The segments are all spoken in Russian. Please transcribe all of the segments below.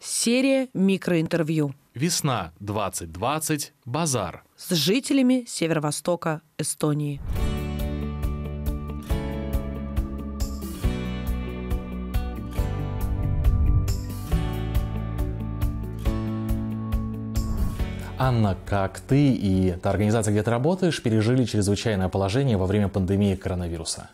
Серия микроинтервью. Весна 2020. Базар. С жителями северо-востока Эстонии. Анна, как ты и та организация, где ты работаешь, пережили чрезвычайное положение во время пандемии коронавируса?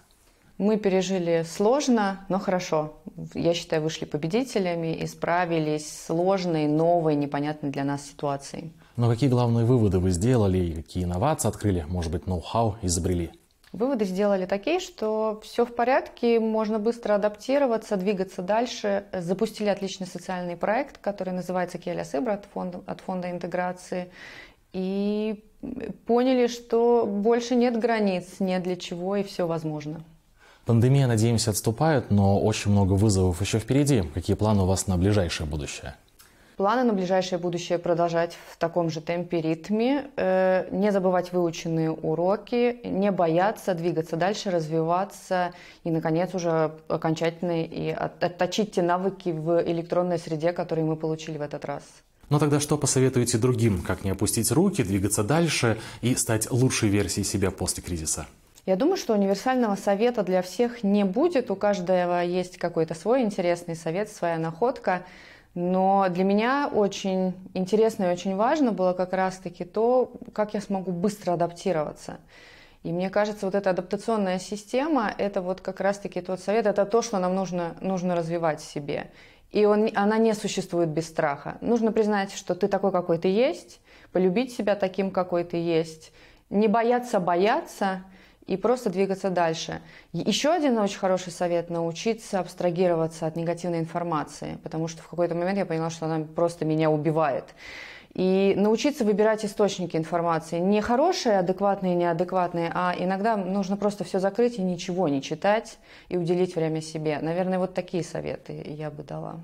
Мы пережили сложно, но хорошо. Я считаю, вышли победителями и справились с сложной, новой, непонятной для нас ситуацией. Но какие главные выводы вы сделали и какие инновации открыли, может быть, ноу-хау изобрели? Выводы сделали такие, что все в порядке, можно быстро адаптироваться, двигаться дальше. Запустили отличный социальный проект, который называется «Келя Сыбра» от фонда, от фонда интеграции. И поняли, что больше нет границ, нет для чего, и все возможно. Пандемия, надеемся, отступает, но очень много вызовов еще впереди. Какие планы у вас на ближайшее будущее? Планы на ближайшее будущее продолжать в таком же темпе, ритме, э, не забывать выученные уроки, не бояться двигаться дальше, развиваться и, наконец, уже окончательно и отточить те навыки в электронной среде, которые мы получили в этот раз. Ну тогда что посоветуете другим, как не опустить руки, двигаться дальше и стать лучшей версией себя после кризиса? Я думаю, что универсального совета для всех не будет. У каждого есть какой-то свой интересный совет, своя находка. Но для меня очень интересно и очень важно было как раз-таки то, как я смогу быстро адаптироваться. И мне кажется, вот эта адаптационная система, это вот как раз-таки тот совет, это то, что нам нужно, нужно развивать в себе. И он, она не существует без страха. Нужно признать, что ты такой, какой ты есть, полюбить себя таким, какой ты есть, не бояться бояться – и просто двигаться дальше. Еще один очень хороший совет – научиться абстрагироваться от негативной информации, потому что в какой-то момент я поняла, что она просто меня убивает. И научиться выбирать источники информации. Не хорошие, адекватные, неадекватные, а иногда нужно просто все закрыть и ничего не читать и уделить время себе. Наверное, вот такие советы я бы дала.